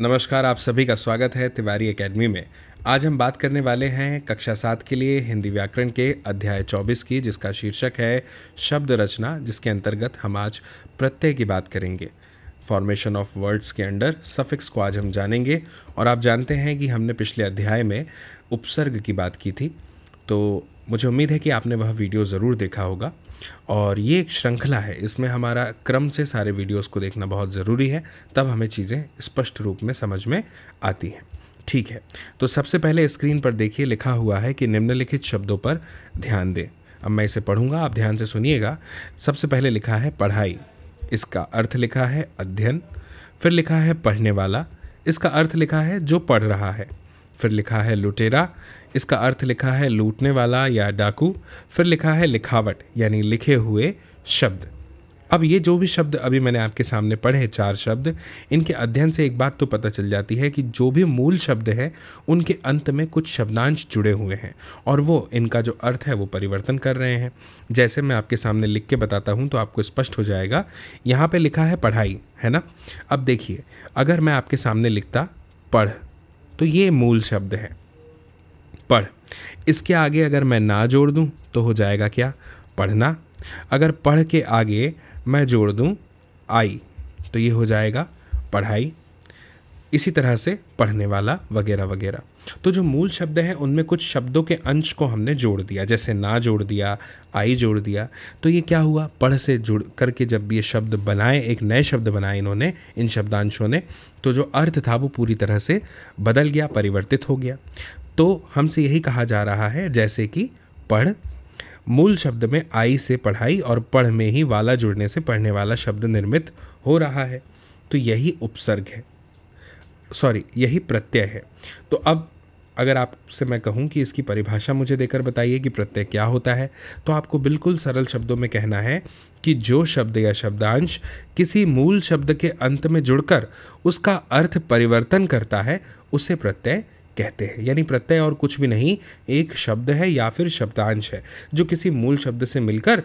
नमस्कार आप सभी का स्वागत है तिवारी एकेडमी में आज हम बात करने वाले हैं कक्षा सात के लिए हिंदी व्याकरण के अध्याय चौबीस की जिसका शीर्षक है शब्द रचना जिसके अंतर्गत हम आज प्रत्यय की बात करेंगे फॉर्मेशन ऑफ वर्ड्स के अंडर सफिक्स को आज हम जानेंगे और आप जानते हैं कि हमने पिछले अध्याय में उपसर्ग की बात की थी तो मुझे उम्मीद है कि आपने वह वीडियो ज़रूर देखा होगा और ये एक श्रृंखला है इसमें हमारा क्रम से सारे वीडियोस को देखना बहुत ज़रूरी है तब हमें चीज़ें स्पष्ट रूप में समझ में आती हैं ठीक है तो सबसे पहले स्क्रीन पर देखिए लिखा हुआ है कि निम्नलिखित शब्दों पर ध्यान दें अब मैं इसे पढ़ूंगा आप ध्यान से सुनिएगा सबसे पहले लिखा है पढ़ाई इसका अर्थ लिखा है अध्ययन फिर लिखा है पढ़ने वाला इसका अर्थ लिखा है जो पढ़ रहा है फिर लिखा है लुटेरा इसका अर्थ लिखा है लूटने वाला या डाकू फिर लिखा है लिखावट यानी लिखे हुए शब्द अब ये जो भी शब्द अभी मैंने आपके सामने पढ़े चार शब्द इनके अध्ययन से एक बात तो पता चल जाती है कि जो भी मूल शब्द हैं उनके अंत में कुछ शब्दांश जुड़े हुए हैं और वो इनका जो अर्थ है वो परिवर्तन कर रहे हैं जैसे मैं आपके सामने लिख के बताता हूँ तो आपको स्पष्ट हो जाएगा यहाँ पर लिखा है पढ़ाई है ना अब देखिए अगर मैं आपके सामने लिखता पढ़ तो ये मूल शब्द है पढ़ इसके आगे अगर मैं ना जोड़ दूँ तो हो जाएगा क्या पढ़ना अगर पढ़ के आगे मैं जोड़ दूँ आई तो ये हो जाएगा पढ़ाई इसी तरह से पढ़ने वाला वगैरह वगैरह तो जो मूल शब्द हैं उनमें कुछ शब्दों के अंश को हमने जोड़ दिया जैसे ना जोड़ दिया आई जोड़ दिया तो ये क्या हुआ पढ़ से जुड़ करके जब ये शब्द बनाए एक नए शब्द बनाए इन्होंने इन शब्दांशों ने तो जो अर्थ था वो पूरी तरह से बदल गया परिवर्तित हो गया तो हमसे यही कहा जा रहा है जैसे कि पढ़ मूल शब्द में आई से पढ़ाई और पढ़ में ही वाला जुड़ने से पढ़ने वाला शब्द निर्मित हो रहा है तो यही उपसर्ग है सॉरी यही प्रत्यय है तो अब अगर आपसे मैं कहूँ कि इसकी परिभाषा मुझे देकर बताइए कि प्रत्यय क्या होता है तो आपको बिल्कुल सरल शब्दों में कहना है कि जो शब्द या शब्दांश किसी मूल शब्द के अंत में जुड़कर उसका अर्थ परिवर्तन करता है उसे प्रत्यय कहते हैं यानी प्रत्यय और कुछ भी नहीं एक शब्द है या फिर शब्दांश है जो किसी मूल शब्द से मिलकर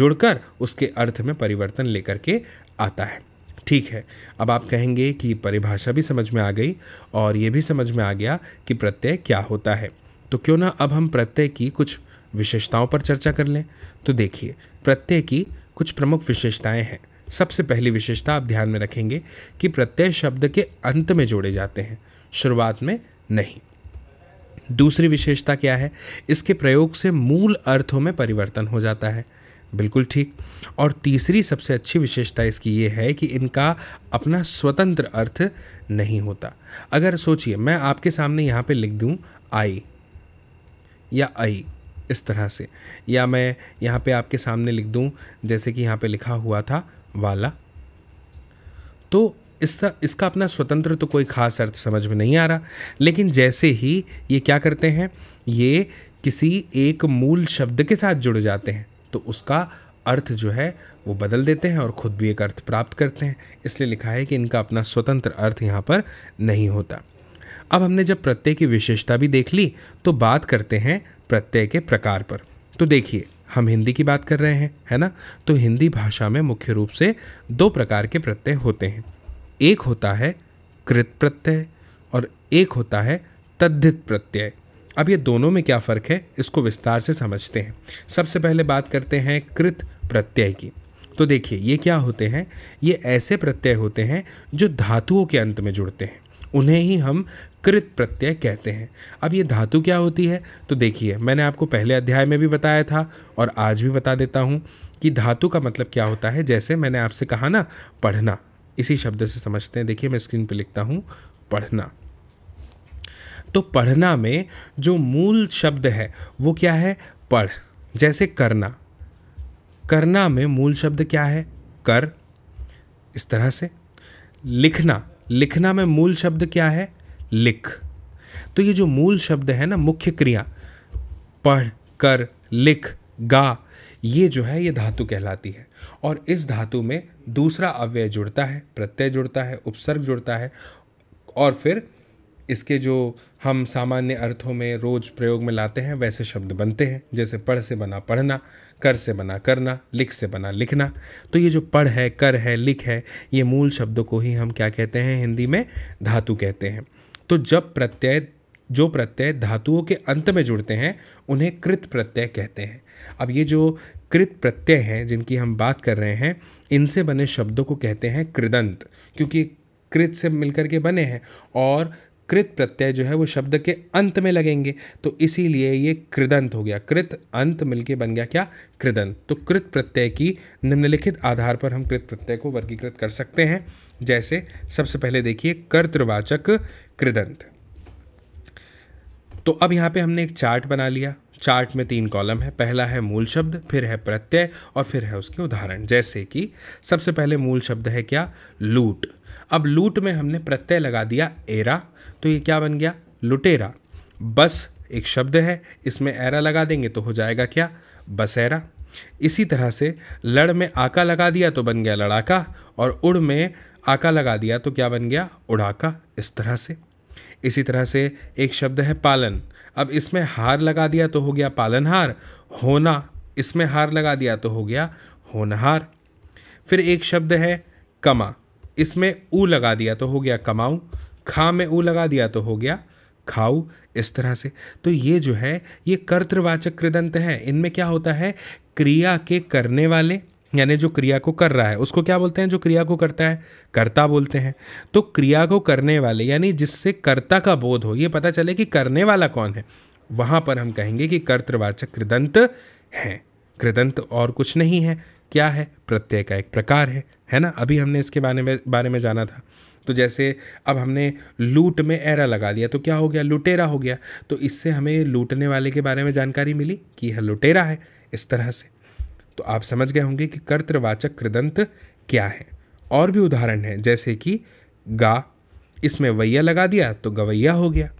जुड़कर उसके अर्थ में परिवर्तन लेकर के आता है ठीक है अब आप कहेंगे कि परिभाषा भी समझ में आ गई और ये भी समझ में आ गया कि प्रत्यय क्या होता है तो क्यों ना अब हम प्रत्यय की कुछ विशेषताओं पर चर्चा कर लें तो देखिए प्रत्यय की कुछ प्रमुख विशेषताएं हैं सबसे पहली विशेषता आप ध्यान में रखेंगे कि प्रत्यय शब्द के अंत में जोड़े जाते हैं शुरुआत में नहीं दूसरी विशेषता क्या है इसके प्रयोग से मूल अर्थों में परिवर्तन हो जाता है बिल्कुल ठीक और तीसरी सबसे अच्छी विशेषता इसकी ये है कि इनका अपना स्वतंत्र अर्थ नहीं होता अगर सोचिए मैं आपके सामने यहाँ पे लिख दूँ आई या आई इस तरह से या मैं यहाँ पे आपके सामने लिख दूँ जैसे कि यहाँ पे लिखा हुआ था वाला तो इसका इसका अपना स्वतंत्र तो कोई खास अर्थ समझ में नहीं आ रहा लेकिन जैसे ही ये क्या करते हैं ये किसी एक मूल शब्द के साथ जुड़ जाते हैं तो उसका अर्थ जो है वो बदल देते हैं और ख़ुद भी एक अर्थ प्राप्त करते हैं इसलिए लिखा है कि इनका अपना स्वतंत्र अर्थ यहाँ पर नहीं होता अब हमने जब प्रत्यय की विशेषता भी देख ली तो बात करते हैं प्रत्यय के प्रकार पर तो देखिए हम हिंदी की बात कर रहे हैं है ना तो हिंदी भाषा में मुख्य रूप से दो प्रकार के प्रत्यय होते हैं एक होता है कृत प्रत्यय और एक होता है तद्धित प्रत्यय अब ये दोनों में क्या फ़र्क है इसको विस्तार से समझते हैं सबसे पहले बात करते हैं कृत प्रत्यय की तो देखिए ये क्या होते हैं ये ऐसे प्रत्यय होते हैं जो धातुओं के अंत में जुड़ते हैं उन्हें ही हम कृत प्रत्यय कहते हैं अब ये धातु क्या होती है तो देखिए मैंने आपको पहले अध्याय में भी बताया था और आज भी बता देता हूँ कि धातु का मतलब क्या होता है जैसे मैंने आपसे कहा ना पढ़ना इसी शब्द से समझते हैं देखिए मैं स्क्रीन पे लिखता हूँ पढ़ना तो पढ़ना में जो मूल शब्द है वो क्या है पढ़ जैसे करना करना में मूल शब्द क्या है कर इस तरह से लिखना लिखना में मूल शब्द क्या है लिख तो ये जो मूल शब्द है ना मुख्य क्रिया पढ़ कर लिख गा ये जो है ये धातु कहलाती है और इस धातु में दूसरा अव्यय जुड़ता है प्रत्यय जुड़ता है उपसर्ग जुड़ता है और फिर इसके जो हम सामान्य अर्थों में रोज प्रयोग में लाते हैं वैसे शब्द बनते हैं जैसे पढ़ से बना पढ़ना कर से बना करना लिख से बना लिखना तो ये जो पढ़ है कर है लिख है ये मूल शब्दों को ही हम क्या कहते हैं हिंदी में धातु कहते हैं तो जब प्रत्यय जो प्रत्यय धातुओं के अंत में जुड़ते हैं उन्हें कृत प्रत्यय कहते हैं अब ये जो कृत प्रत्यय हैं जिनकी हम बात कर रहे हैं इनसे बने शब्दों को कहते हैं कृदंत क्योंकि कृत से मिलकर के बने हैं और कृत प्रत्यय जो है वो शब्द के अंत में लगेंगे तो इसीलिए ये कृदंत हो गया कृत अंत मिलके बन गया क्या कृदंत तो कृत प्रत्यय की निम्नलिखित आधार पर हम कृत प्रत्यय को वर्गीकृत कर सकते हैं जैसे सबसे पहले देखिए कर्तृवाचक कृदंत तो अब यहाँ पे हमने एक चार्ट बना लिया चार्ट में तीन कॉलम है पहला है मूल शब्द फिर है प्रत्यय और फिर है उसके उदाहरण जैसे कि सबसे पहले मूल शब्द है क्या लूट अब लूट में हमने प्रत्यय लगा दिया एरा तो ये क्या बन गया लुटेरा बस एक शब्द है इसमें एरा लगा देंगे तो हो जाएगा क्या बसेरा इसी तरह से लड़ में आका लगा दिया तो बन गया लड़ाका और उड़ में आका लगा दिया तो क्या बन गया उड़ाका इस तरह से इसी तरह से एक शब्द है पालन अब इसमें हार लगा दिया तो हो गया पालनहार होना इसमें हार लगा दिया तो हो गया होनहार फिर एक शब्द है कमा इसमें ऊ लगा दिया तो हो गया कमाऊ खा में ऊ लगा दिया तो हो गया खाऊ इस तरह से तो ये जो है ये कर्तवाचक कृदंत हैं इनमें क्या होता है क्रिया के करने वाले यानी जो क्रिया को कर रहा है उसको क्या बोलते हैं जो क्रिया को करता है कर्ता बोलते हैं तो क्रिया को करने वाले यानी जिससे कर्ता का बोध हो ये पता चले कि करने वाला कौन है वहाँ पर हम कहेंगे कि कर्तवाचक कृदंत हैं कृदंत और कुछ नहीं है क्या है प्रत्यय का एक प्रकार है है ना अभी हमने इसके बारे में बारे में जाना था तो जैसे अब हमने लूट में एरा लगा दिया तो क्या हो गया लुटेरा हो गया तो इससे हमें लूटने वाले के बारे में जानकारी मिली कि यह लुटेरा है इस तरह से तो आप समझ गए होंगे कि कर्तवाचक कृदंत क्या है और भी उदाहरण हैं जैसे कि गा इसमें वैया लगा दिया तो गवैया हो गया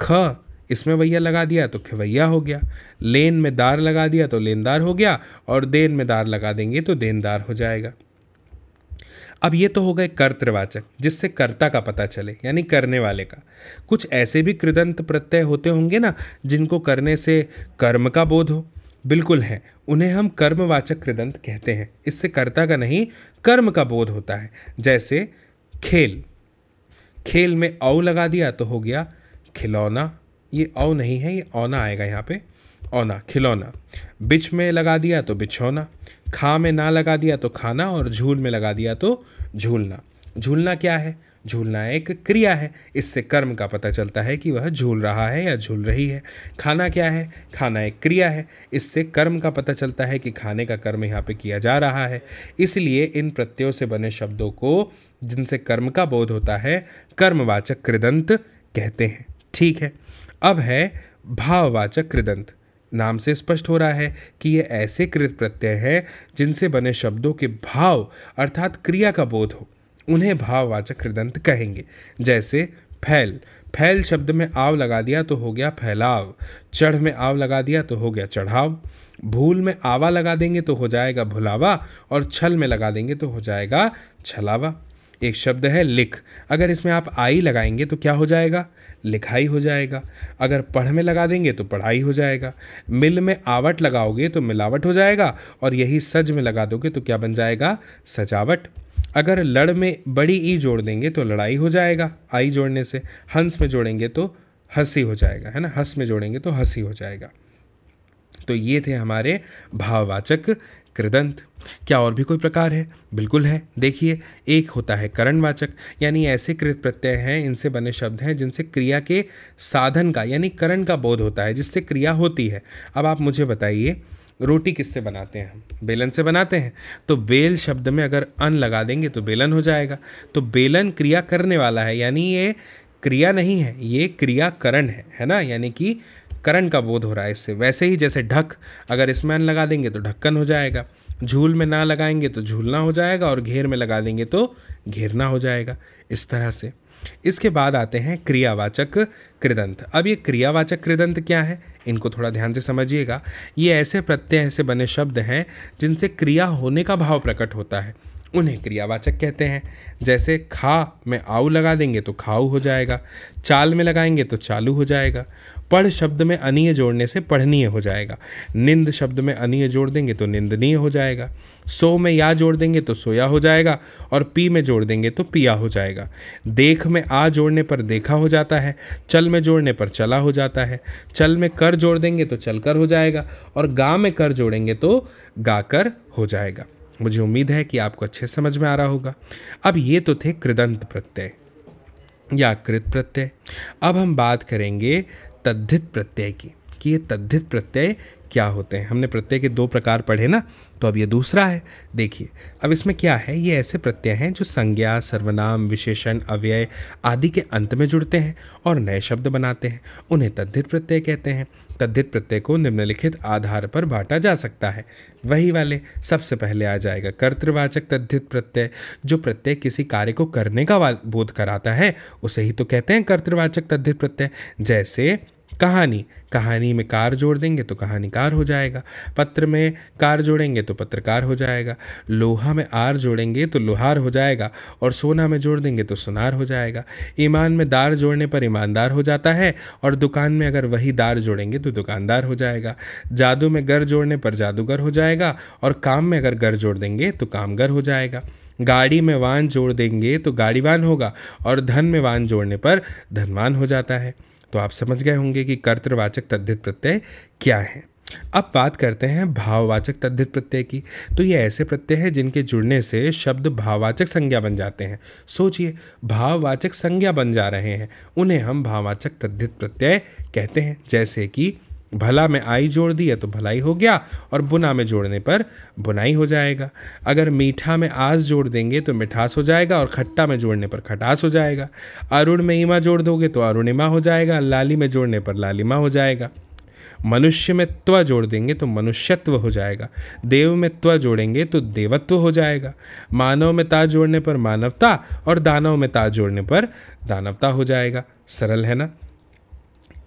ख इसमें वैया लगा दिया तो खवैया हो गया लेन में दार लगा दिया तो लेनदार हो गया और देन में दार लगा देंगे तो देनदार हो जाएगा अब ये तो हो गए कर्तवाचक जिससे कर्ता का पता चले यानी करने वाले का कुछ ऐसे भी कृदंत प्रत्यय होते होंगे ना जिनको करने से कर्म का बोध हो बिल्कुल हैं उन्हें हम कर्मवाचक कृदंत कहते हैं इससे कर्ता का नहीं कर्म का बोध होता है जैसे खेल खेल में औ लगा दिया तो हो गया खिलौना ये औ नहीं है ये औना आएगा यहाँ पे औना खिलौना बिछ में लगा दिया तो बिछौना खा में ना लगा दिया तो खाना और झूल में लगा दिया तो झूलना झूलना क्या है झूलना एक क्रिया है इससे कर्म का पता चलता है कि वह झूल रहा है या झूल रही है खाना क्या है खाना एक क्रिया है इससे कर्म का पता चलता है कि खाने का कर्म यहाँ पे किया जा रहा है इसलिए इन प्रत्ययों से बने शब्दों को जिनसे कर्म का बोध होता है कर्मवाचक कृदंत कहते हैं ठीक है अब है भाववाचक कृदंत नाम से स्पष्ट हो रहा है कि ये ऐसे कृत प्रत्यय हैं जिनसे बने शब्दों के भाव अर्थात क्रिया का बोध हो उन्हें भाववाचक कृदंत कहेंगे जैसे फैल फैल शब्द में आव लगा दिया तो हो गया फैलाव चढ़ में आव लगा दिया तो हो गया चढ़ाव भूल में आवा लगा देंगे तो हो जाएगा भुलावा और छल में लगा देंगे तो हो जाएगा छलावा एक शब्द है लिख अगर इसमें आप आई लगाएंगे तो क्या हो जाएगा लिखाई हो जाएगा अगर पढ़ में लगा देंगे तो पढ़ाई हो जाएगा मिल में आवट लगाओगे तो मिलावट हो जाएगा और यही सज में लगा दोगे तो क्या बन जाएगा सजावट अगर लड़ में बड़ी ई जोड़ देंगे तो लड़ाई हो जाएगा आई जोड़ने से हंस में जोड़ेंगे तो हंसी हो जाएगा है ना हंस में जोड़ेंगे तो हंसी हो जाएगा तो ये थे हमारे भाववाचक कृदंत क्या और भी कोई प्रकार है बिल्कुल है देखिए एक होता है करणवाचक यानी ऐसे कृत प्रत्यय हैं इनसे बने शब्द हैं जिनसे क्रिया के साधन का यानी करण का बोध होता है जिससे क्रिया होती है अब आप मुझे बताइए रोटी किससे बनाते हैं हम बेलन से बनाते हैं तो बेल शब्द में अगर अन लगा देंगे तो बेलन हो जाएगा तो बेलन क्रिया करने वाला है यानी ये क्रिया नहीं है ये क्रियाकरण है है ना यानी कि करण का बोध हो रहा है इससे वैसे ही जैसे ढक अगर इसमें अन लगा देंगे तो ढक्कन हो जाएगा झूल में ना लगाएंगे तो झूलना हो जाएगा और घेर में लगा देंगे तो घेरना हो जाएगा इस तरह से इसके बाद आते हैं क्रियावाचक कृदंत अब ये क्रियावाचक कृदंत क्या है इनको थोड़ा ध्यान से समझिएगा ये ऐसे प्रत्यय ऐसे बने शब्द हैं जिनसे क्रिया होने का भाव प्रकट होता है उन्हें क्रियावाचक कहते हैं जैसे खा में आऊ लगा देंगे तो खाऊ हो जाएगा चाल में लगाएंगे तो चालू हो जाएगा पढ़ शब्द में अनिय जोड़ने से पढ़नीय हो जाएगा निंद शब्द में अनिय जोड़ देंगे तो निंदनीय हो जाएगा सो में या जोड़ देंगे तो सोया हो जाएगा और पी में जोड़ देंगे तो पिया हो जाएगा देख में आ जोड़ने पर देखा हो जाता है चल में जोड़ने पर चला हो जाता है चल में कर जोड़ देंगे तो चल कर हो जाएगा और गा में कर जोड़ेंगे तो गाकर हो जाएगा मुझे उम्मीद है कि आपको अच्छे समझ में आ रहा होगा अब ये तो थे कृदंत प्रत्यय या कृत प्रत्यय अब हम बात करेंगे तद्धित प्रत्यय की कि ये तद्धित प्रत्यय क्या होते हैं हमने प्रत्यय के दो प्रकार पढ़े ना तो अब ये दूसरा है देखिए अब इसमें क्या है ये ऐसे प्रत्यय हैं जो संज्ञा सर्वनाम विशेषण अव्यय आदि के अंत में जुड़ते हैं और नए शब्द बनाते हैं उन्हें तद्धित प्रत्यय कहते हैं तद्धित प्रत्यय को निम्नलिखित आधार पर बांटा जा सकता है वही वाले सबसे पहले आ जाएगा कर्तृवाचक तद्धित प्रत्यय जो प्रत्यय किसी कार्य को करने का बोध कराता है उसे ही तो कहते हैं कर्तृवाचक तद्धित प्रत्यय जैसे कहानी कहानी में कार जोड़ देंगे तो कहानीकार हो जाएगा पत्र में कार जोड़ेंगे तो पत्रकार हो जाएगा लोहा में आर जोड़ेंगे तो लोहार हो जाएगा और सोना में जोड़ देंगे तो सुनार हो जाएगा ईमान में दार जोड़ने पर ईमानदार हो जाता है और दुकान में अगर वही दार जोड़ेंगे तो दुकानदार हो जाएगा जादू में गर जोड़ने पर जादूगर हो जाएगा और काम में अगर गर जोड़ देंगे तो कामगर हो जाएगा गाड़ी में वान जोड़ देंगे तो गाड़ीवान होगा और धन में वान जोड़ने पर धनवान हो जाता है तो आप समझ गए होंगे कि कर्तवाचक तद्धित प्रत्यय क्या है अब बात करते हैं भाववाचक तद्धित प्रत्यय की तो ये ऐसे प्रत्यय हैं जिनके जुड़ने से शब्द भाववाचक संज्ञा बन जाते हैं सोचिए भाववाचक संज्ञा बन जा रहे हैं उन्हें हम भाववाचक तद्धित प्रत्यय कहते हैं जैसे कि भला में आई जोड़ दिया तो भलाई हो गया और बुना में जोड़ने पर बुनाई हो जाएगा अगर मीठा में आस जोड़ देंगे तो मिठास हो जाएगा और खट्टा में जोड़ने पर खटास हो जाएगा अरुण में ईमा जोड़ दोगे तो अरुणिमा हो जाएगा लाली में जोड़ने पर लालिमा हो जाएगा मनुष्य में त्व जोड़ देंगे तो मनुष्यत्व हो जाएगा देव में त्व जोड़ेंगे तो देवत्व हो जाएगा मानव में ता जोड़ने पर मानवता और दानव में ता जोड़ने पर दानवता हो जाएगा सरल है ना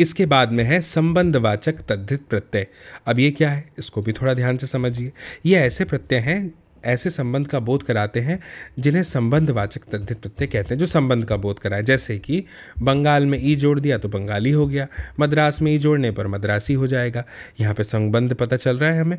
इसके बाद में है संबंधवाचक तद्धित प्रत्यय अब ये क्या है इसको भी थोड़ा ध्यान से समझिए ये ऐसे प्रत्यय हैं ऐसे संबंध का बोध कराते हैं जिन्हें संबंधवाचक तद्धित प्रत्यय कहते हैं जो संबंध का बोध कराए जैसे कि बंगाल में ई जोड़ दिया तो बंगाली हो गया मद्रास में ई जोड़ने पर मद्रासी हो जाएगा यहाँ पे संबंध पता चल रहा है हमें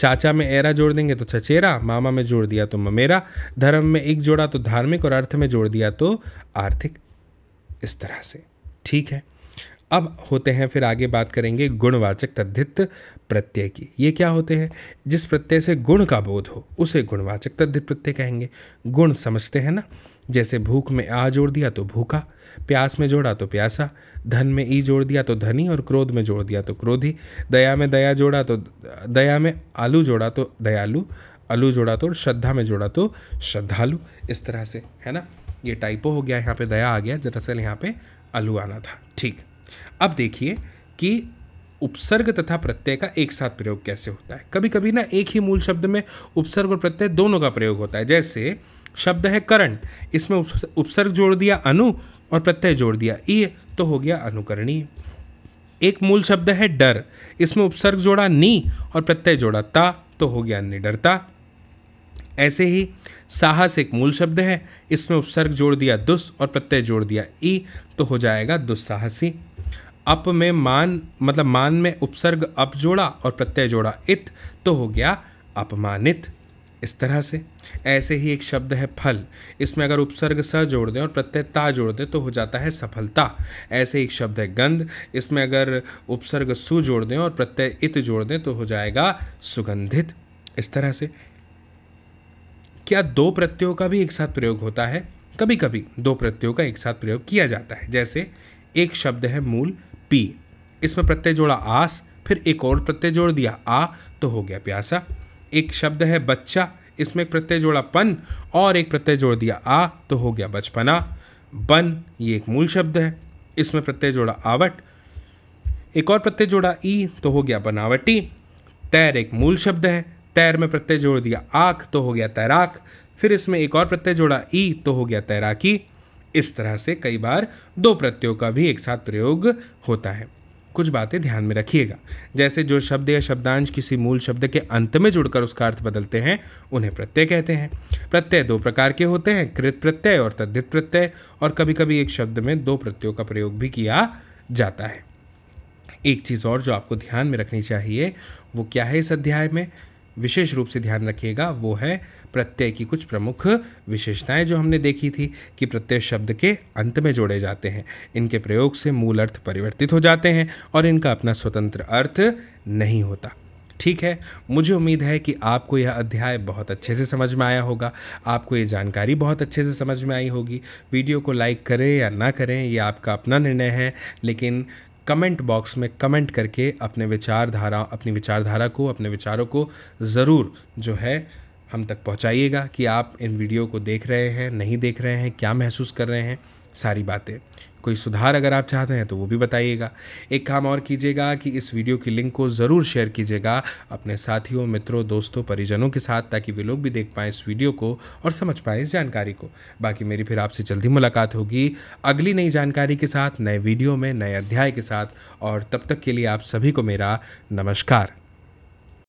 चाचा में एरा जोड़ देंगे तो चचेरा मामा में जोड़ दिया तो ममेरा धर्म में एक जोड़ा तो धार्मिक और अर्थ में जोड़ दिया तो आर्थिक इस तरह से ठीक है अब होते हैं फिर आगे बात करेंगे गुणवाचक तद्धित प्रत्यय की ये क्या होते हैं जिस प्रत्यय से गुण का बोध हो उसे गुणवाचक तद्धित प्रत्यय कहेंगे गुण समझते हैं ना जैसे भूख में आ जोड़ दिया तो भूखा प्यास में जोड़ा तो प्यासा धन में ई जोड़ दिया तो धनी और क्रोध में जोड़ दिया तो क्रोधी दया में दया जोड़ा तो दया में आलू जोड़ा तो दयालु आलू जोड़ा तो और श्रद्धा में जोड़ा तो श्रद्धालु इस तरह से है ना ये टाइपो हो गया यहाँ पे दया आ गया दरअसल यहाँ पे आलू आना था ठीक अब देखिए कि उपसर्ग तथा प्रत्यय का एक साथ प्रयोग कैसे होता है कभी कभी ना एक ही मूल शब्द में उपसर्ग और प्रत्यय दोनों का प्रयोग होता है जैसे शब्द है करण इसमें उपसर्ग जोड़ दिया अनु और प्रत्यय जोड़ दिया ई तो हो गया अनुकरणीय एक मूल शब्द है डर इसमें उपसर्ग जोड़ा नी और प्रत्यय जोड़ा ता तो हो गया निडरता ऐसे ही साहस एक मूल शब्द है इसमें उपसर्ग जोड़ दिया दुस और प्रत्यय जोड़ दिया ई तो हो जाएगा दुस्साहसी अप में मान मतलब मान में उपसर्ग अप जोड़ा और प्रत्यय जोड़ा इत तो हो गया अपमानित इस तरह से ऐसे ही एक शब्द है फल इसमें अगर उपसर्ग स जोड़ दें और प्रत्यय ता जोड़ दें तो हो जाता है सफलता ऐसे एक शब्द है गंध इसमें अगर उपसर्ग सु जोड़ दें और प्रत्यय इत जोड़ दें तो हो जाएगा सुगंधित इस तरह से क्या दो प्रत्ययों का भी एक साथ प्रयोग होता है कभी कभी दो प्रत्ययों का एक साथ प्रयोग किया जाता है जैसे एक शब्द है मूल पी इसमें प्रत्यय जोड़ा आस फिर एक और प्रत्यय जोड़ दिया आ तो हो गया प्यासा एक शब्द है बच्चा इसमें एक प्रत्यय जोड़ा पन और एक प्रत्यय जोड़ दिया आ तो हो गया बचपना बन ये एक मूल शब्द है इसमें प्रत्यय जोड़ा आवट एक और प्रत्यय जोड़ा ई तो हो गया बनावटी तैर एक मूल शब्द है तैर में प्रत्यय जोड़ दिया आख तो हो गया तैराक फिर इसमें एक और प्रत्यय जोड़ा ई तो हो गया तैराकी इस तरह से कई बार दो प्रत्ययों का भी एक साथ प्रयोग होता है कुछ बातें ध्यान में रखिएगा जैसे जो शब्द या शब्दांश किसी मूल शब्द के अंत में जुड़कर उसका अर्थ बदलते हैं उन्हें प्रत्यय कहते हैं प्रत्यय दो प्रकार के होते हैं कृत प्रत्यय और तद्धित प्रत्यय और कभी कभी एक शब्द में दो प्रत्ययों का प्रयोग भी किया जाता है एक चीज़ और जो आपको ध्यान में रखनी चाहिए वो क्या है इस अध्याय में विशेष रूप से ध्यान रखिएगा वो है प्रत्यय की कुछ प्रमुख विशेषताएं जो हमने देखी थी कि प्रत्यय शब्द के अंत में जोड़े जाते हैं इनके प्रयोग से मूल अर्थ परिवर्तित हो जाते हैं और इनका अपना स्वतंत्र अर्थ नहीं होता ठीक है मुझे उम्मीद है कि आपको यह अध्याय बहुत अच्छे से समझ में आया होगा आपको ये जानकारी बहुत अच्छे से समझ में आई होगी वीडियो को लाइक करें या ना करें ये आपका अपना निर्णय है लेकिन कमेंट बॉक्स में कमेंट करके अपने विचारधारा अपनी विचारधारा को अपने विचारों को ज़रूर जो है हम तक पहुंचाइएगा कि आप इन वीडियो को देख रहे हैं नहीं देख रहे हैं क्या महसूस कर रहे हैं सारी बातें कोई सुधार अगर आप चाहते हैं तो वो भी बताइएगा एक काम और कीजिएगा कि इस वीडियो की लिंक को ज़रूर शेयर कीजिएगा अपने साथियों मित्रों दोस्तों परिजनों के साथ ताकि वे लोग भी देख पाएँ इस वीडियो को और समझ पाएँ इस जानकारी को बाकी मेरी फिर आपसे जल्दी मुलाकात होगी अगली नई जानकारी के साथ नए वीडियो में नए अध्याय के साथ और तब तक के लिए आप सभी को मेरा नमस्कार